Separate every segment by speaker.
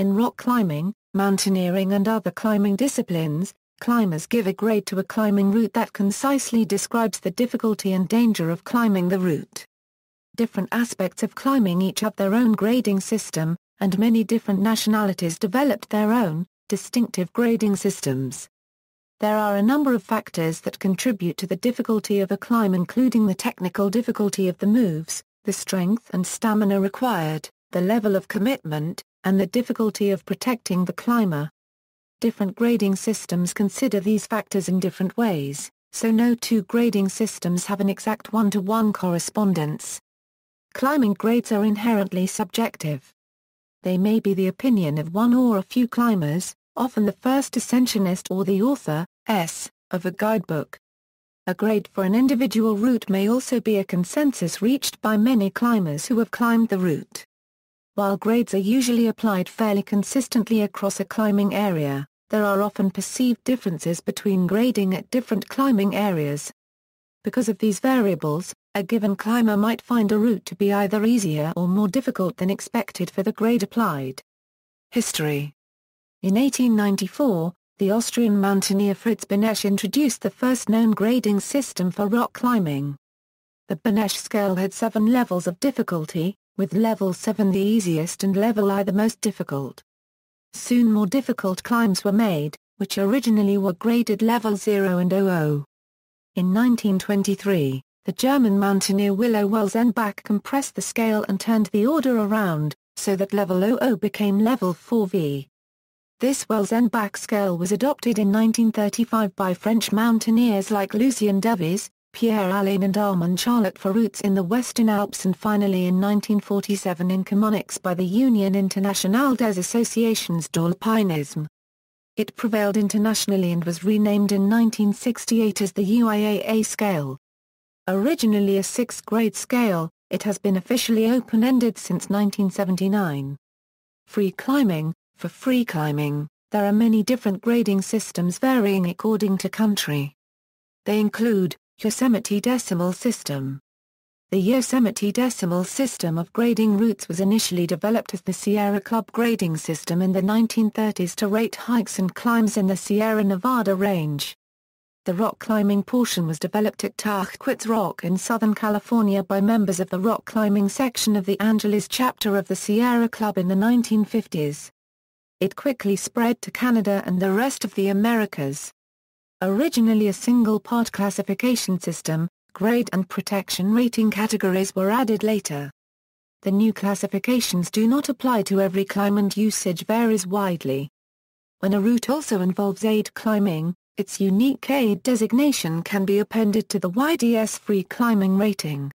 Speaker 1: In rock climbing, mountaineering and other climbing disciplines, climbers give a grade to a climbing route that concisely describes the difficulty and danger of climbing the route. Different aspects of climbing each have their own grading system, and many different nationalities developed their own, distinctive grading systems. There are a number of factors that contribute to the difficulty of a climb including the technical difficulty of the moves, the strength and stamina required, the level of commitment, and the difficulty of protecting the climber. Different grading systems consider these factors in different ways, so no two grading systems have an exact one-to-one -one correspondence. Climbing grades are inherently subjective. They may be the opinion of one or a few climbers, often the first ascensionist or the author, S, of a guidebook. A grade for an individual route may also be a consensus reached by many climbers who have climbed the route. While grades are usually applied fairly consistently across a climbing area, there are often perceived differences between grading at different climbing areas. Because of these variables, a given climber might find a route to be either easier or more difficult than expected for the grade applied. History In 1894, the Austrian mountaineer Fritz Benesch introduced the first known grading system for rock climbing. The Benesch scale had seven levels of difficulty, with level 7 the easiest and level I the most difficult. Soon more difficult climbs were made, which originally were graded level 0 and 00. In 1923, the German mountaineer Willow Wells compressed the scale and turned the order around, so that level 00 became level 4V. This Wells scale was adopted in 1935 by French mountaineers like Lucien Davies, Pierre Alain and Armand Charlotte for in the Western Alps and finally in 1947 in Camonix by the Union Internationale des Associations d'Alpinisme. It prevailed internationally and was renamed in 1968 as the UIAA scale. Originally a sixth-grade scale, it has been officially open-ended since 1979. Free climbing, for free climbing, there are many different grading systems varying according to country. They include, Yosemite Decimal System The Yosemite Decimal System of grading routes was initially developed as the Sierra Club grading system in the 1930s to rate hikes and climbs in the Sierra Nevada range. The rock climbing portion was developed at Tahquitz Rock in Southern California by members of the rock climbing section of the Angeles chapter of the Sierra Club in the 1950s. It quickly spread to Canada and the rest of the Americas. Originally a single-part classification system, grade and protection rating categories were added later. The new classifications do not apply to every climb and usage varies widely. When a route also involves aid climbing, its unique aid designation can be appended to the YDS free climbing rating.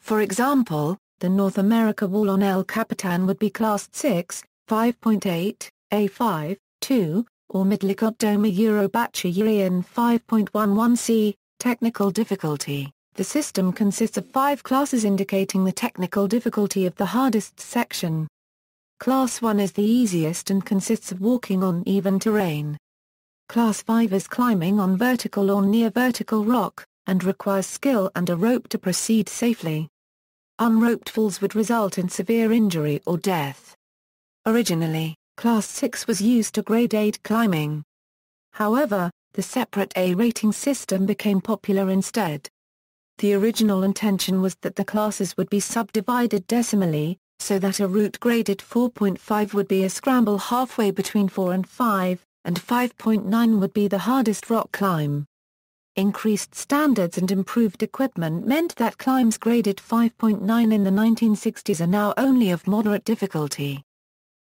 Speaker 1: For example, the North America wall on El Capitan would be classed 6, 5.8, A5, 2, or Mittellandoma Eurobatcherean 5.11c, technical difficulty. The system consists of five classes indicating the technical difficulty of the hardest section. Class 1 is the easiest and consists of walking on even terrain. Class 5 is climbing on vertical or near vertical rock, and requires skill and a rope to proceed safely. Unroped falls would result in severe injury or death. Originally, Class 6 was used to grade 8 climbing. However, the separate A rating system became popular instead. The original intention was that the classes would be subdivided decimally, so that a route graded 4.5 would be a scramble halfway between 4 and 5, and 5.9 would be the hardest rock climb. Increased standards and improved equipment meant that climbs graded 5.9 in the 1960s are now only of moderate difficulty.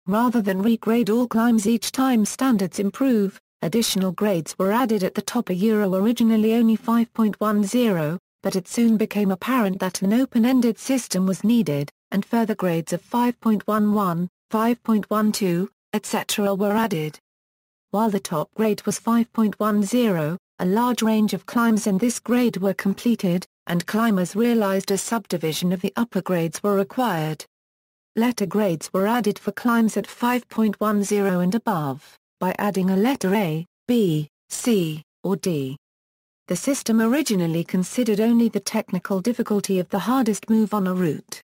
Speaker 1: Rather than regrade all climbs each time standards improve, additional grades were added at the top a euro originally only 5.10, but it soon became apparent that an open-ended system was needed, and further grades of 5.11, 5.12, etc. were added. While the top grade was 5.10, a large range of climbs in this grade were completed, and climbers realized a subdivision of the upper grades were required. Letter grades were added for climbs at 5.10 and above, by adding a letter A, B, C, or D. The system originally considered only the technical difficulty of the hardest move on a route.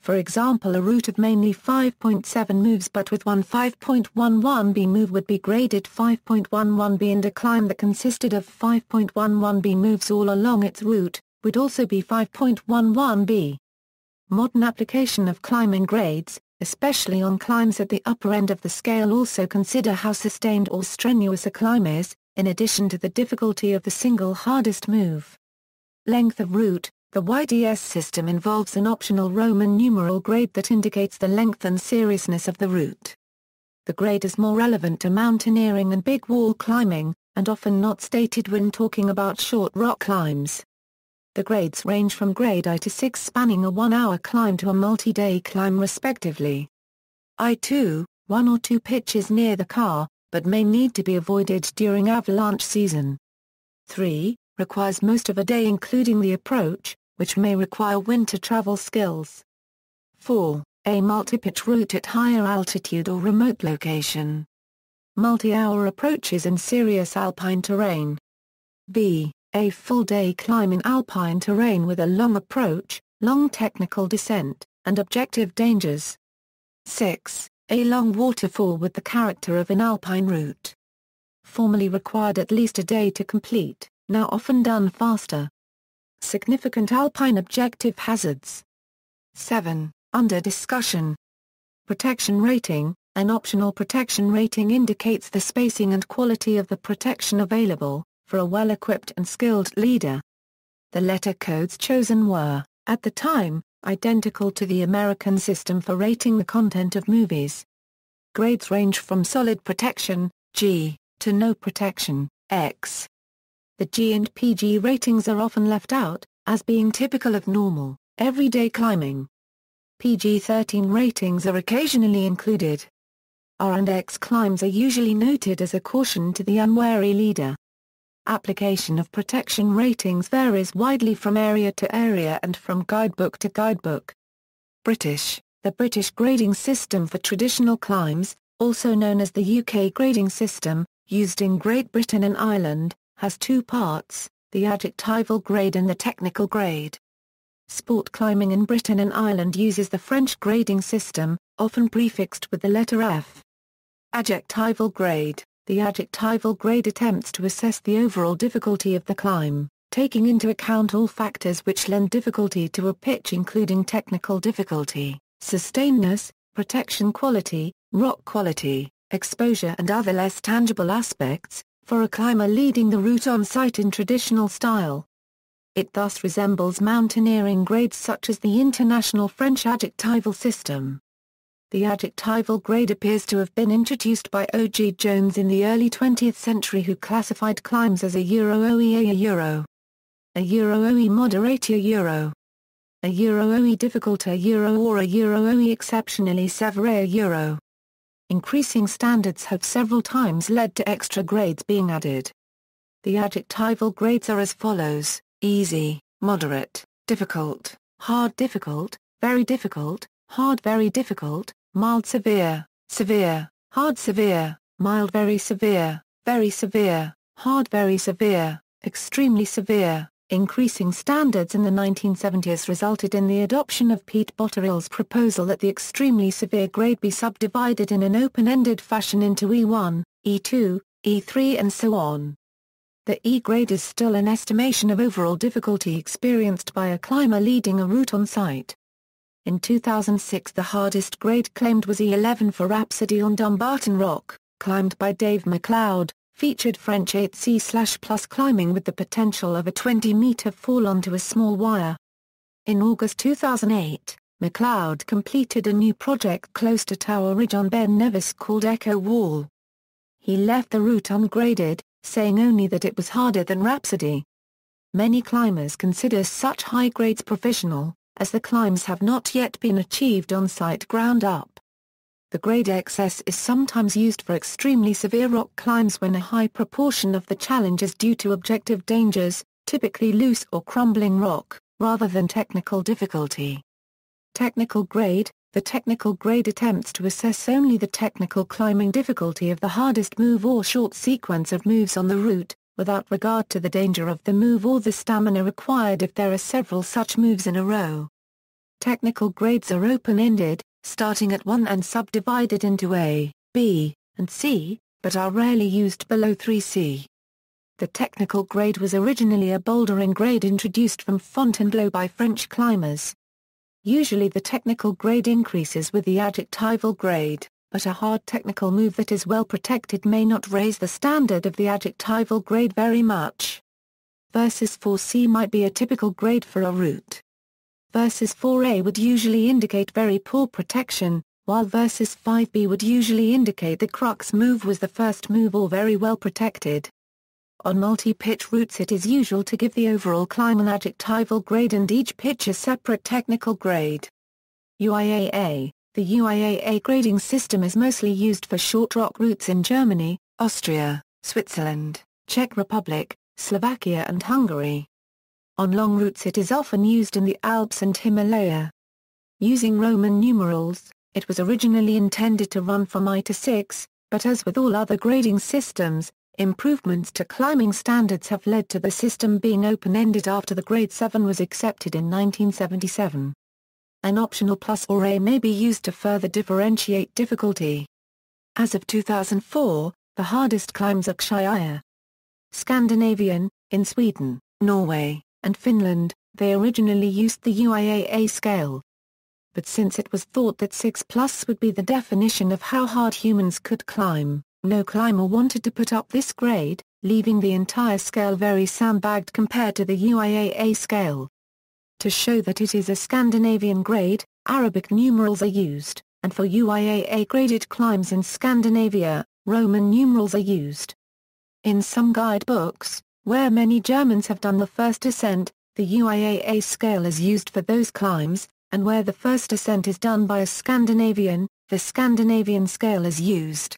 Speaker 1: For example a route of mainly 5.7 moves but with one 5.11b move would be graded 5.11b and a climb that consisted of 5.11b moves all along its route, would also be 5.11b. Modern application of climbing grades, especially on climbs at the upper end of the scale also consider how sustained or strenuous a climb is, in addition to the difficulty of the single hardest move. Length of route, the YDS system involves an optional Roman numeral grade that indicates the length and seriousness of the route. The grade is more relevant to mountaineering and big wall climbing, and often not stated when talking about short rock climbs. The grades range from grade I to 6 spanning a one-hour climb to a multi-day climb respectively. I-2, one or two pitches near the car, but may need to be avoided during avalanche season. 3. Requires most of a day including the approach, which may require winter travel skills. 4. A multi-pitch route at higher altitude or remote location. Multi-hour approaches in serious alpine terrain. B. A full-day climb in alpine terrain with a long approach, long technical descent, and objective dangers. 6. A long waterfall with the character of an alpine route. Formerly required at least a day to complete, now often done faster. Significant alpine objective hazards. 7. Under discussion. Protection rating, an optional protection rating indicates the spacing and quality of the protection available, for a well-equipped and skilled leader. The letter codes chosen were, at the time, identical to the American system for rating the content of movies. Grades range from solid protection, G, to no protection, X. The G and PG ratings are often left out, as being typical of normal, everyday climbing. PG-13 ratings are occasionally included. R and X climbs are usually noted as a caution to the unwary leader, Application of protection ratings varies widely from area to area and from guidebook to guidebook. British The British grading system for traditional climbs, also known as the UK grading system, used in Great Britain and Ireland, has two parts, the adjectival grade and the technical grade. Sport climbing in Britain and Ireland uses the French grading system, often prefixed with the letter F. Adjectival grade the adjectival grade attempts to assess the overall difficulty of the climb, taking into account all factors which lend difficulty to a pitch including technical difficulty, sustainness, protection quality, rock quality, exposure and other less tangible aspects, for a climber leading the route on site in traditional style. It thus resembles mountaineering grades such as the International French Adjectival System, the adjectival grade appears to have been introduced by O. G. Jones in the early 20th century who classified climbs as a Euro-OE a Euro. A Euro-OE moderate a Euro. A Euro-OE difficult a Euro or a Euro-OE exceptionally severe a Euro. Increasing standards have several times led to extra grades being added. The adjectival grades are as follows, easy, moderate, difficult, hard difficult, very difficult, hard very difficult, mild severe, severe, hard severe, mild very severe, very severe, hard very severe, extremely severe. Increasing standards in the 1970s resulted in the adoption of Pete Botterill's proposal that the extremely severe grade be subdivided in an open-ended fashion into E1, E2, E3 and so on. The E grade is still an estimation of overall difficulty experienced by a climber leading a route on site. In 2006 the hardest grade claimed was E11 for Rhapsody on Dumbarton Rock, climbed by Dave McLeod, featured French 8C slash plus climbing with the potential of a 20-meter fall onto a small wire. In August 2008, McLeod completed a new project close to Tower Ridge on Ben Nevis called Echo Wall. He left the route ungraded, saying only that it was harder than Rhapsody. Many climbers consider such high grades professional, as the climbs have not yet been achieved on site ground up. The grade excess is sometimes used for extremely severe rock climbs when a high proportion of the challenge is due to objective dangers, typically loose or crumbling rock, rather than technical difficulty. Technical grade The technical grade attempts to assess only the technical climbing difficulty of the hardest move or short sequence of moves on the route, without regard to the danger of the move or the stamina required if there are several such moves in a row. Technical grades are open-ended, starting at 1 and subdivided into A, B, and C, but are rarely used below 3C. The technical grade was originally a bouldering grade introduced from Fontainebleau by French climbers. Usually the technical grade increases with the adjectival grade but a hard technical move that is well protected may not raise the standard of the adjectival grade very much. Versus 4C might be a typical grade for a root. Versus 4A would usually indicate very poor protection, while versus 5B would usually indicate the crux move was the first move or very well protected. On multi-pitch routes it is usual to give the overall climb an adjectival grade and each pitch a separate technical grade. UIAA the UIAA grading system is mostly used for short rock routes in Germany, Austria, Switzerland, Czech Republic, Slovakia and Hungary. On long routes it is often used in the Alps and Himalaya. Using Roman numerals, it was originally intended to run from I to 6, but as with all other grading systems, improvements to climbing standards have led to the system being open-ended after the grade 7 was accepted in 1977. An optional plus or A may be used to further differentiate difficulty. As of 2004, the hardest climbs are Kshire. Scandinavian, in Sweden, Norway, and Finland, they originally used the UIAA scale. But since it was thought that 6 plus would be the definition of how hard humans could climb, no climber wanted to put up this grade, leaving the entire scale very sandbagged compared to the UIAA scale. To show that it is a Scandinavian grade, Arabic numerals are used, and for UIAA-graded climbs in Scandinavia, Roman numerals are used. In some guidebooks, where many Germans have done the first ascent, the UIAA scale is used for those climbs, and where the first ascent is done by a Scandinavian, the Scandinavian scale is used.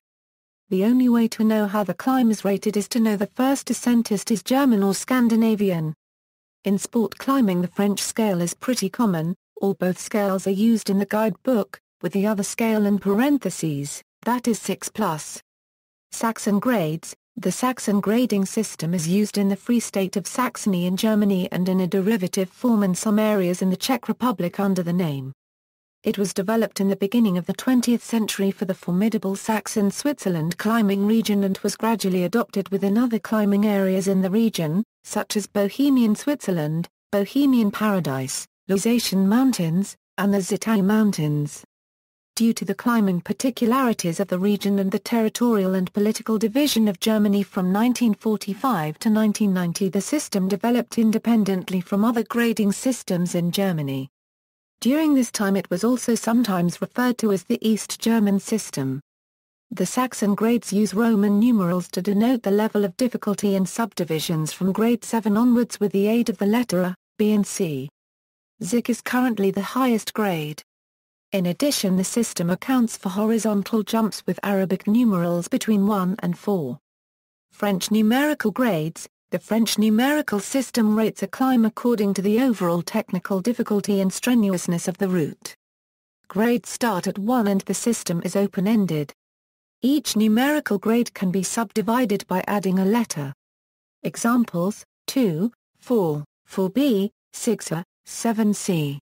Speaker 1: The only way to know how the climb is rated is to know the first ascentist is German or Scandinavian, in sport climbing the French scale is pretty common, or both scales are used in the guidebook, with the other scale in parentheses, that is 6 plus. Saxon grades, the Saxon grading system is used in the Free State of Saxony in Germany and in a derivative form in some areas in the Czech Republic under the name it was developed in the beginning of the 20th century for the formidable Saxon Switzerland climbing region and was gradually adopted within other climbing areas in the region, such as Bohemian Switzerland, Bohemian Paradise, Lusatian Mountains, and the Zitai Mountains. Due to the climbing particularities of the region and the territorial and political division of Germany from 1945 to 1990 the system developed independently from other grading systems in Germany. During this time it was also sometimes referred to as the East German system. The Saxon grades use Roman numerals to denote the level of difficulty in subdivisions from grade 7 onwards with the aid of the letter A, B and C. Zik is currently the highest grade. In addition the system accounts for horizontal jumps with Arabic numerals between 1 and 4. French numerical grades, the French numerical system rates a climb according to the overall technical difficulty and strenuousness of the route. Grades start at 1 and the system is open-ended. Each numerical grade can be subdivided by adding a letter. Examples, 2, 4, 4b, 6a, 7c.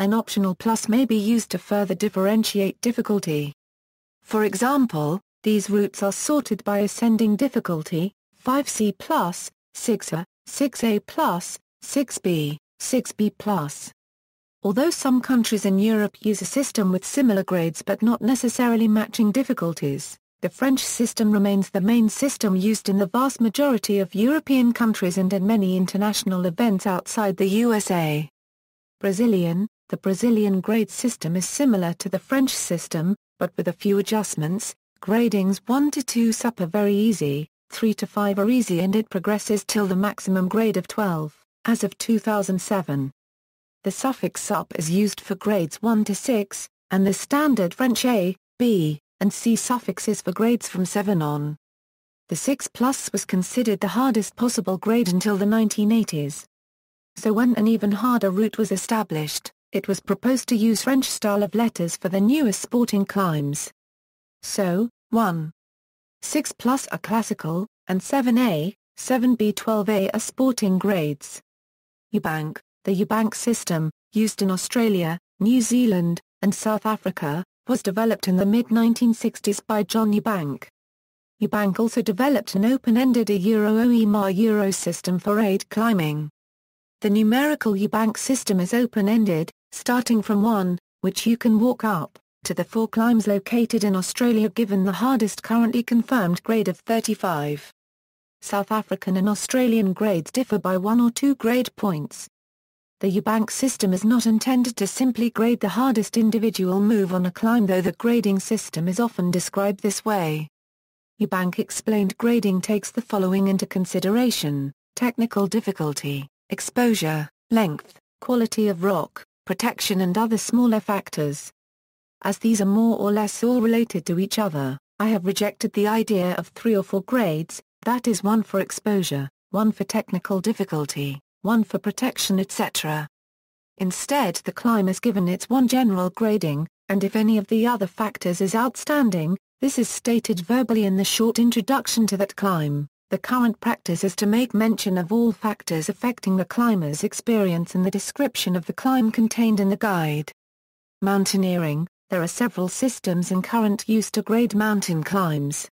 Speaker 1: An optional plus may be used to further differentiate difficulty. For example, these routes are sorted by ascending difficulty, 5C plus, 6A, 6A plus, 6B, 6B plus. Although some countries in Europe use a system with similar grades but not necessarily matching difficulties, the French system remains the main system used in the vast majority of European countries and in many international events outside the USA. Brazilian, the Brazilian grade system is similar to the French system, but with a few adjustments, gradings 1 to 2 SUP are very easy, 3 to 5 are easy and it progresses till the maximum grade of 12, as of 2007. The suffix up is used for grades 1 to 6, and the standard French A, B, and C suffixes for grades from 7 on. The 6 plus was considered the hardest possible grade until the 1980s. So when an even harder route was established, it was proposed to use French style of letters for the newest sporting climbs. So, 1, 6 plus are classical, and 7A, 7B 12A are sporting grades. Eubank, the Eubank system, used in Australia, New Zealand, and South Africa, was developed in the mid-1960s by John Eubank. Eubank also developed an open-ended Euro OEMA Euro system for aid climbing. The numerical Eubank system is open-ended, starting from 1, which you can walk up, to the four climbs located in Australia given the hardest currently confirmed grade of 35. South African and Australian grades differ by one or two grade points. The Eubank system is not intended to simply grade the hardest individual move on a climb though the grading system is often described this way. Eubank explained grading takes the following into consideration, technical difficulty, exposure, length, quality of rock, protection and other smaller factors as these are more or less all related to each other, I have rejected the idea of three or four grades, that is one for exposure, one for technical difficulty, one for protection etc. Instead the climb is given its one general grading, and if any of the other factors is outstanding, this is stated verbally in the short introduction to that climb. The current practice is to make mention of all factors affecting the climber's experience in the description of the climb contained in the guide. Mountaineering, there are several systems in current use to grade mountain climbs.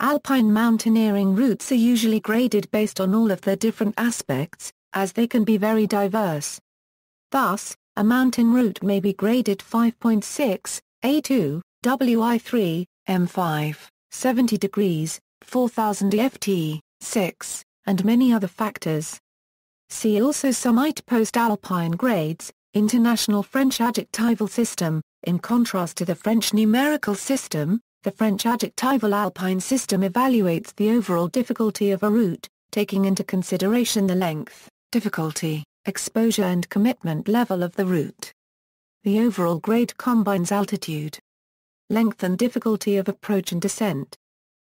Speaker 1: Alpine mountaineering routes are usually graded based on all of their different aspects, as they can be very diverse. Thus, a mountain route may be graded 5.6, A2, WI3, M5, 70 degrees, 4000 EFT, 6, and many other factors. See also some post-alpine grades, international French adjectival system, in contrast to the French numerical system, the French adjectival alpine system evaluates the overall difficulty of a route, taking into consideration the length, difficulty, exposure and commitment level of the route. The overall grade combines altitude, length and difficulty of approach and descent,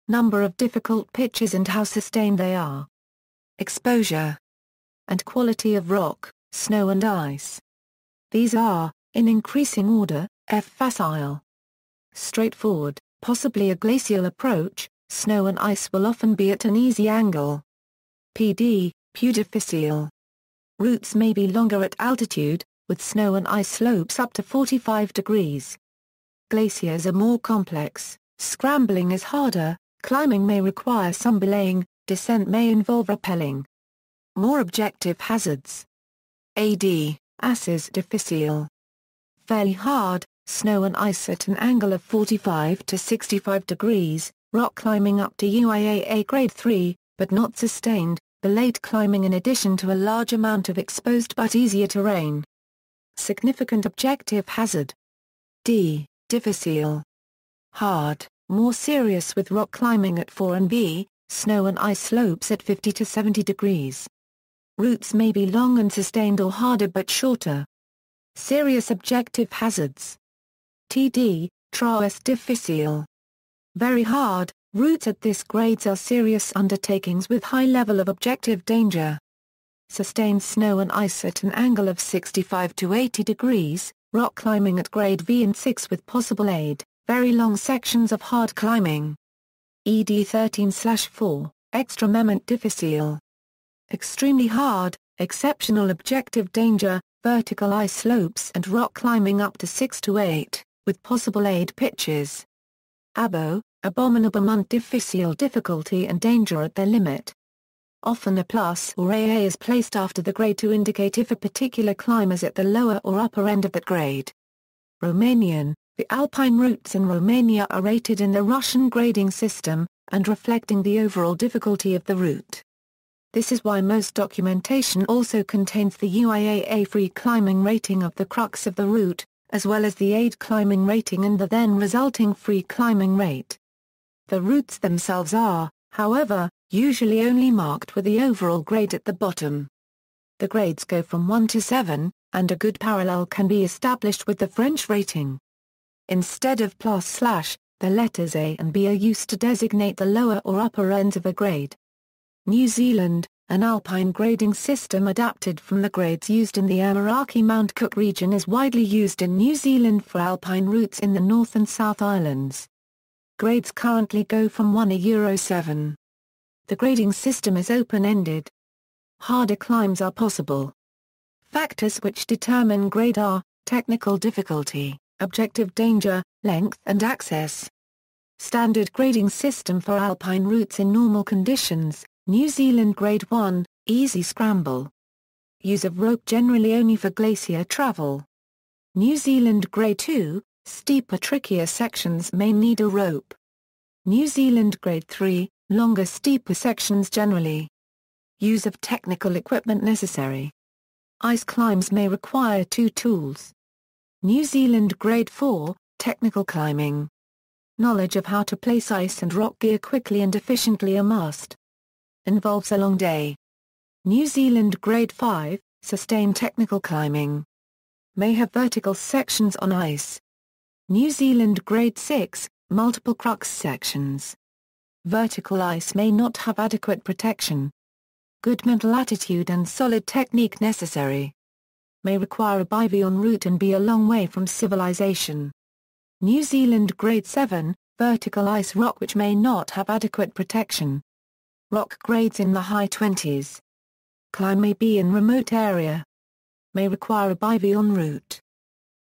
Speaker 1: number of difficult pitches and how sustained they are, exposure, and quality of rock, snow and ice. These are, in increasing order, F. facile. Straightforward, possibly a glacial approach, snow and ice will often be at an easy angle. PD, pudifissile. Routes may be longer at altitude, with snow and ice slopes up to 45 degrees. Glaciers are more complex, scrambling is harder, climbing may require some belaying, descent may involve rappelling. More objective hazards. AD, asses difficile fairly hard, snow and ice at an angle of 45 to 65 degrees, rock climbing up to UIAA Grade 3, but not sustained, belayed climbing in addition to a large amount of exposed but easier terrain. Significant objective hazard. D. Difficile. Hard, more serious with rock climbing at 4 and B, snow and ice slopes at 50 to 70 degrees. Routes may be long and sustained or harder but shorter. Serious objective hazards. TD, traus difficile. Very hard, routes at this grades are serious undertakings with high level of objective danger. Sustained snow and ice at an angle of 65 to 80 degrees, rock climbing at grade V and 6 with possible aid, very long sections of hard climbing. ED 13-4, moment difficile. Extremely hard, exceptional objective danger, vertical ice slopes and rock climbing up to 6 to 8, with possible aid pitches. Abo, abominable mont difficile difficulty and danger at their limit. Often a plus or AA is placed after the grade to indicate if a particular climb is at the lower or upper end of that grade. Romanian, the alpine routes in Romania are rated in the Russian grading system, and reflecting the overall difficulty of the route. This is why most documentation also contains the UIAA free climbing rating of the crux of the route, as well as the aid climbing rating and the then resulting free climbing rate. The routes themselves are, however, usually only marked with the overall grade at the bottom. The grades go from 1 to 7, and a good parallel can be established with the French rating. Instead of plus slash, the letters A and B are used to designate the lower or upper ends of a grade. New Zealand, an alpine grading system adapted from the grades used in the Amaraki Mount Cook region is widely used in New Zealand for alpine routes in the North and South Islands. Grades currently go from 1 a Euro 7. The grading system is open-ended. Harder climbs are possible. Factors which determine grade are, technical difficulty, objective danger, length and access. Standard grading system for alpine routes in normal conditions, New Zealand Grade 1, Easy Scramble. Use of rope generally only for glacier travel. New Zealand Grade 2, steeper trickier sections may need a rope. New Zealand Grade 3, longer steeper sections generally. Use of technical equipment necessary. Ice climbs may require two tools. New Zealand Grade 4, technical climbing. Knowledge of how to place ice and rock gear quickly and efficiently are must involves a long day. New Zealand Grade 5, sustained technical climbing. May have vertical sections on ice. New Zealand Grade 6, multiple crux sections. Vertical ice may not have adequate protection. Good mental attitude and solid technique necessary. May require a bivy en route and be a long way from civilization. New Zealand Grade 7, vertical ice rock which may not have adequate protection rock grades in the high 20s. Climb may be in remote area. May require a bivy en route.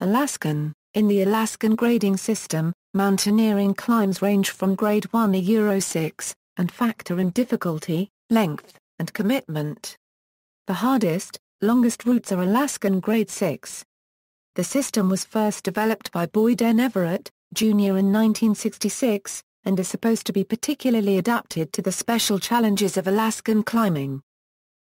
Speaker 1: Alaskan, in the Alaskan grading system, mountaineering climbs range from grade 1 to Euro 6, and factor in difficulty, length, and commitment. The hardest, longest routes are Alaskan grade 6. The system was first developed by Boyd N. Everett, Jr. in 1966, and are supposed to be particularly adapted to the special challenges of Alaskan climbing.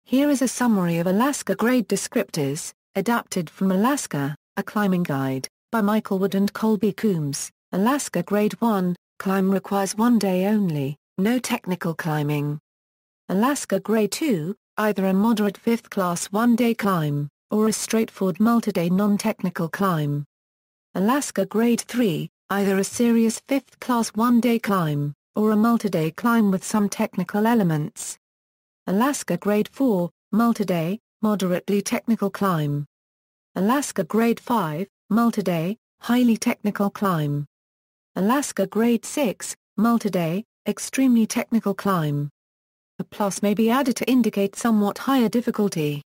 Speaker 1: Here is a summary of Alaska grade descriptors, adapted from Alaska, a climbing guide, by Michael Wood and Colby Coombs, Alaska Grade 1, climb requires one day only, no technical climbing. Alaska Grade 2, either a moderate 5th class one-day climb, or a straightforward multi-day non-technical climb. Alaska Grade 3, either a serious fifth-class one-day climb, or a multi-day climb with some technical elements. Alaska Grade 4, multi-day, moderately technical climb. Alaska Grade 5, multi-day, highly technical climb. Alaska Grade 6, multi-day, extremely technical climb. A plus may be added to indicate somewhat higher difficulty.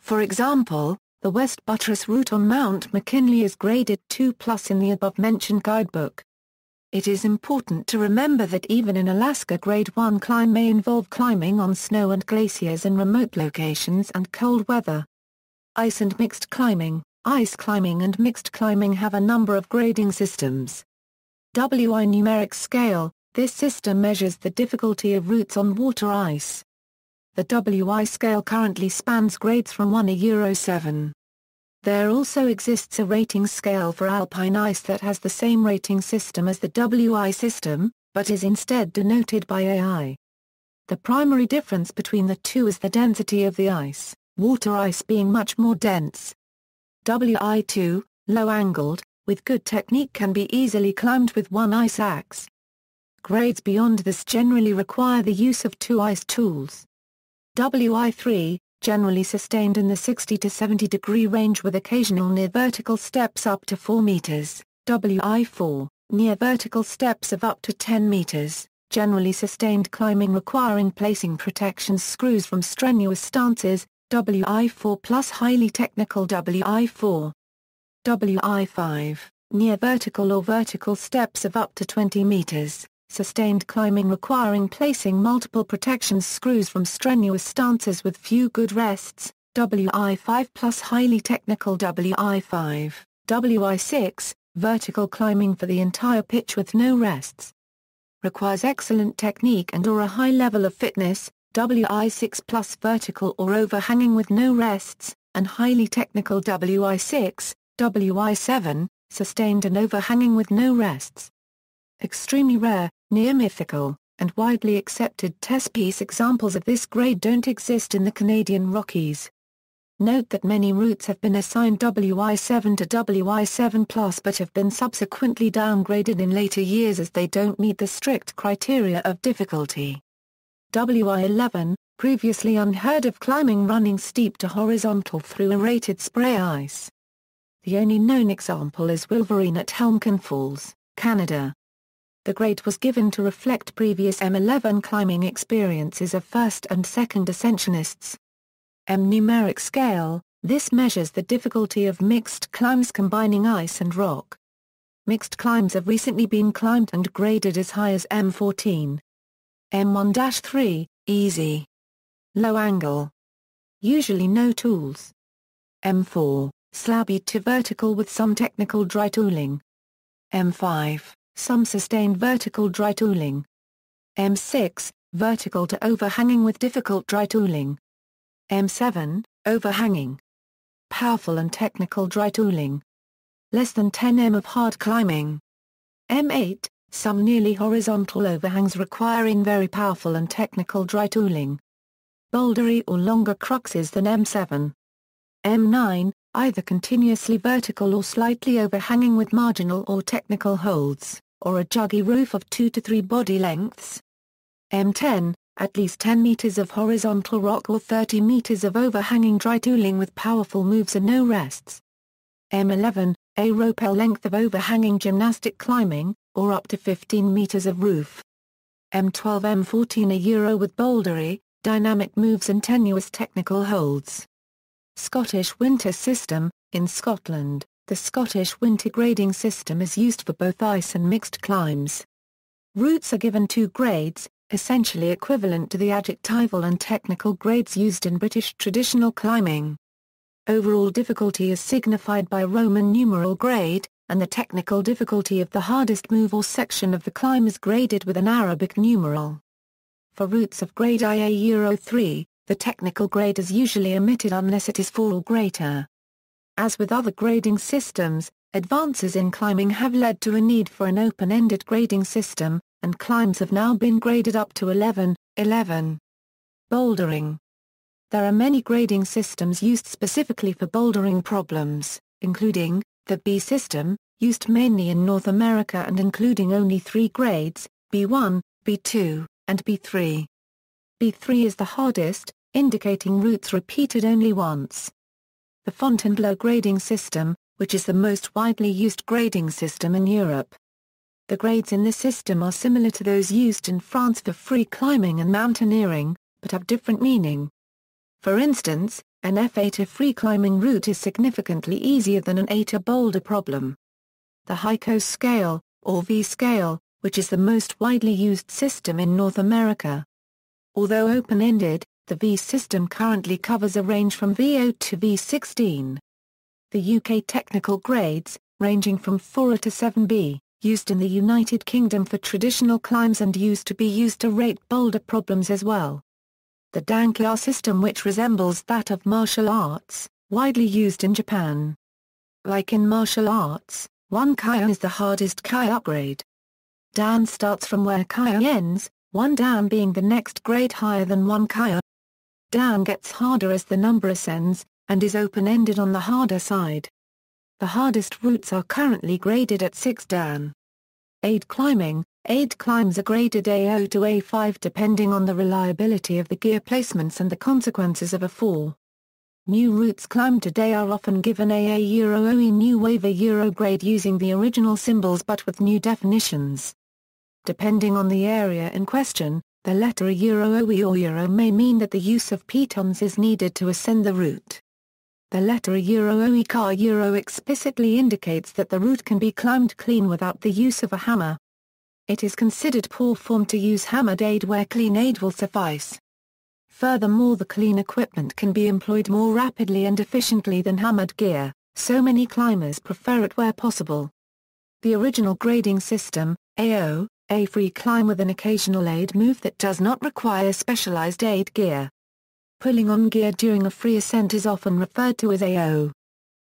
Speaker 1: For example, the West Buttress route on Mount McKinley is graded 2 plus in the above-mentioned guidebook. It is important to remember that even an Alaska Grade 1 climb may involve climbing on snow and glaciers in remote locations and cold weather. Ice and mixed climbing, ice climbing and mixed climbing have a number of grading systems. WI numeric scale, this system measures the difficulty of routes on water ice. The WI scale currently spans grades from 1 to Euro 7. There also exists a rating scale for alpine ice that has the same rating system as the WI system, but is instead denoted by AI. The primary difference between the two is the density of the ice, water ice being much more dense. WI2, low-angled, with good technique can be easily climbed with one ice axe. Grades beyond this generally require the use of two ice tools. WI3, generally sustained in the 60 to 70 degree range with occasional near vertical steps up to 4 meters, WI4, near vertical steps of up to 10 meters, generally sustained climbing requiring placing protection screws from strenuous stances, WI4 plus highly technical WI4. WI5, near vertical or vertical steps of up to 20 meters, sustained climbing requiring placing multiple protection screws from strenuous stances with few good rests, WI5 plus highly technical WI5, WI6, vertical climbing for the entire pitch with no rests. Requires excellent technique and or a high level of fitness, WI6 plus vertical or overhanging with no rests, and highly technical WI6, WI7, sustained and overhanging with no rests. Extremely rare, near-mythical, and widely accepted test-piece examples of this grade don't exist in the Canadian Rockies. Note that many routes have been assigned WI7 to WI7 plus but have been subsequently downgraded in later years as they don't meet the strict criteria of difficulty. WI11, previously unheard of climbing running steep to horizontal through aerated spray ice. The only known example is Wolverine at Helmken Falls, Canada. The grade was given to reflect previous M11 climbing experiences of first and second ascensionists. M numeric scale, this measures the difficulty of mixed climbs combining ice and rock. Mixed climbs have recently been climbed and graded as high as M14. M1-3, easy. Low angle. Usually no tools. M4, slabby to vertical with some technical dry tooling. M5, some sustained vertical dry tooling. M6, vertical to overhanging with difficult dry tooling. M7, overhanging. Powerful and technical dry tooling. Less than 10 m of hard climbing. M8, some nearly horizontal overhangs requiring very powerful and technical dry tooling. Bouldery or longer cruxes than M7. M9, either continuously vertical or slightly overhanging with marginal or technical holds, or a juggy roof of 2 to 3 body lengths. M10, at least 10 meters of horizontal rock or 30 meters of overhanging dry tooling with powerful moves and no rests. M11, a L length of overhanging gymnastic climbing, or up to 15 meters of roof. M12 M14 a euro with bouldery, dynamic moves and tenuous technical holds. Scottish winter system In Scotland, the Scottish winter grading system is used for both ice and mixed climbs. Routes are given two grades, essentially equivalent to the adjectival and technical grades used in British traditional climbing. Overall difficulty is signified by Roman numeral grade, and the technical difficulty of the hardest move or section of the climb is graded with an Arabic numeral. For routes of grade IA Euro 3, the technical grade is usually omitted unless it is 4 or greater. As with other grading systems, advances in climbing have led to a need for an open-ended grading system, and climbs have now been graded up to 11, 11. Bouldering There are many grading systems used specifically for bouldering problems, including, the B system, used mainly in North America and including only three grades, B1, B2, and B3. 3 is the hardest, indicating routes repeated only once. The Fontainebleau grading system, which is the most widely used grading system in Europe. The grades in this system are similar to those used in France for free climbing and mountaineering, but have different meaning. For instance, an F8 to free climbing route is significantly easier than an A boulder problem. The HICO scale, or V scale, which is the most widely used system in North America, Although open-ended, the V system currently covers a range from V0 to V16. The UK technical grades, ranging from 4A to 7B, used in the United Kingdom for traditional climbs and used to be used to rate boulder problems as well. The Dankar system which resembles that of martial arts, widely used in Japan. Like in martial arts, one kaya is the hardest kaya upgrade. Dan starts from where kaya ends, one down being the next grade higher than one kaya. Down gets harder as the number ascends, and is open-ended on the harder side. The hardest routes are currently graded at 6 down. Aid climbing, aid climbs are graded A0 to A5 depending on the reliability of the gear placements and the consequences of a fall. New routes climbed today are often given AA Euro OE New Waiver Euro grade using the original symbols but with new definitions. Depending on the area in question, the letter euro oe or euro may mean that the use of pitons is needed to ascend the route. The letter euro oe car euro explicitly indicates that the route can be climbed clean without the use of a hammer. It is considered poor form to use hammered aid where clean aid will suffice. Furthermore the clean equipment can be employed more rapidly and efficiently than hammered gear, so many climbers prefer it where possible. The original grading system, AO, a free climb with an occasional aid move that does not require specialized aid gear. Pulling on gear during a free ascent is often referred to as AO.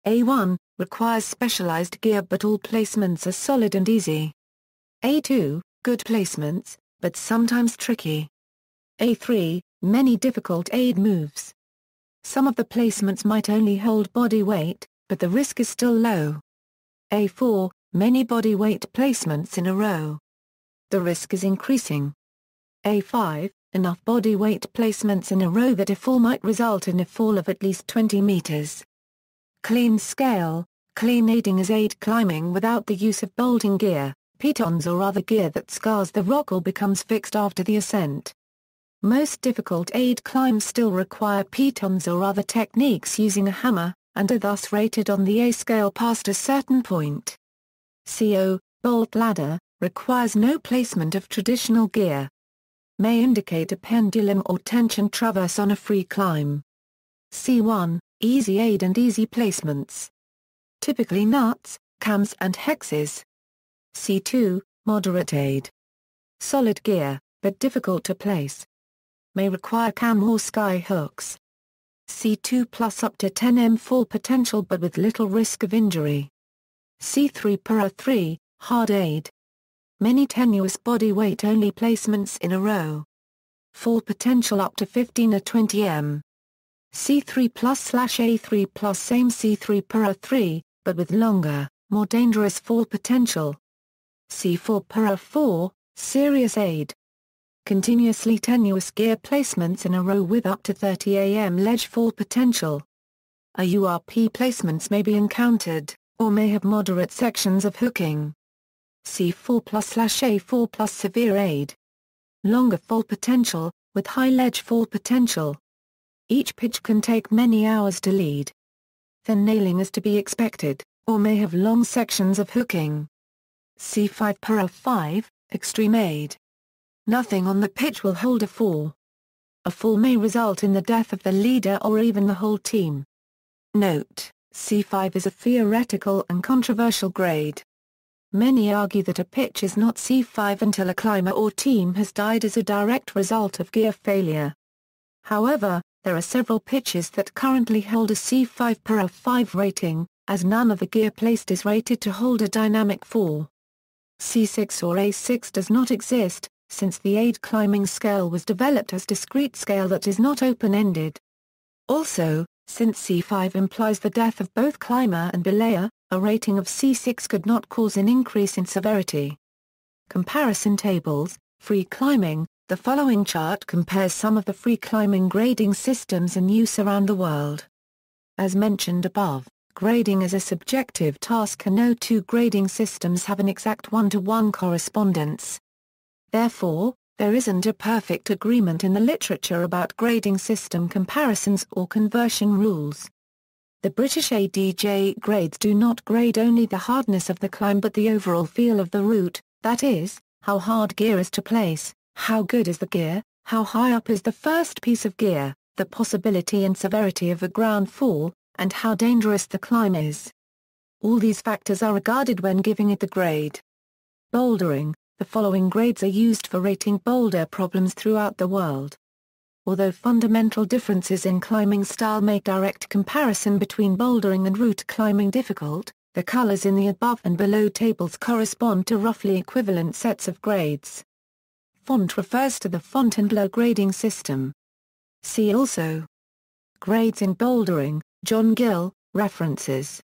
Speaker 1: A1 requires specialized gear but all placements are solid and easy. A2 good placements, but sometimes tricky. A3 many difficult aid moves. Some of the placements might only hold body weight, but the risk is still low. A4 many body weight placements in a row the risk is increasing. A5, enough body weight placements in a row that a fall might result in a fall of at least 20 meters. Clean scale, clean aiding is aid climbing without the use of bolting gear, pitons or other gear that scars the rock or becomes fixed after the ascent. Most difficult aid climbs still require pitons or other techniques using a hammer, and are thus rated on the A scale past a certain point. CO, bolt ladder, requires no placement of traditional gear. May indicate a pendulum or tension traverse on a free climb. C1, easy aid and easy placements. Typically nuts, cams and hexes. C2, moderate aid. Solid gear, but difficult to place. May require cam or sky hooks. C2 plus up to 10 M fall potential but with little risk of injury. C3 para 3, hard aid many tenuous body weight only placements in a row. Fall potential up to 15 or 20 m. C3 plus slash A3 plus same C3 per A3, but with longer, more dangerous fall potential. C4 per A4, serious aid. Continuously tenuous gear placements in a row with up to 30 am ledge fall potential. AURP placements may be encountered, or may have moderate sections of hooking. C4 plus slash A4 plus severe aid. Longer fall potential, with high ledge fall potential. Each pitch can take many hours to lead. Thin nailing is to be expected, or may have long sections of hooking. C5 per F5, extreme aid. Nothing on the pitch will hold a fall. A fall may result in the death of the leader or even the whole team. Note, C5 is a theoretical and controversial grade. Many argue that a pitch is not C5 until a climber or team has died as a direct result of gear failure. However, there are several pitches that currently hold a C5 per F5 rating, as none of the gear placed is rated to hold a dynamic fall. C6 or A6 does not exist, since the aid climbing scale was developed as discrete scale that is not open-ended. Also, since C5 implies the death of both climber and belayer, a rating of C6 could not cause an increase in severity. Comparison tables, free climbing, the following chart compares some of the free climbing grading systems in use around the world. As mentioned above, grading is a subjective task and no two grading systems have an exact one-to-one -one correspondence. Therefore, there isn't a perfect agreement in the literature about grading system comparisons or conversion rules. The British ADJ grades do not grade only the hardness of the climb but the overall feel of the route, that is, how hard gear is to place, how good is the gear, how high up is the first piece of gear, the possibility and severity of a ground fall, and how dangerous the climb is. All these factors are regarded when giving it the grade. Bouldering, the following grades are used for rating boulder problems throughout the world. Although fundamental differences in climbing style make direct comparison between bouldering and route climbing difficult, the colors in the above and below tables correspond to roughly equivalent sets of grades. Font refers to the Fontainebleau grading system. See also Grades in Bouldering, John Gill, References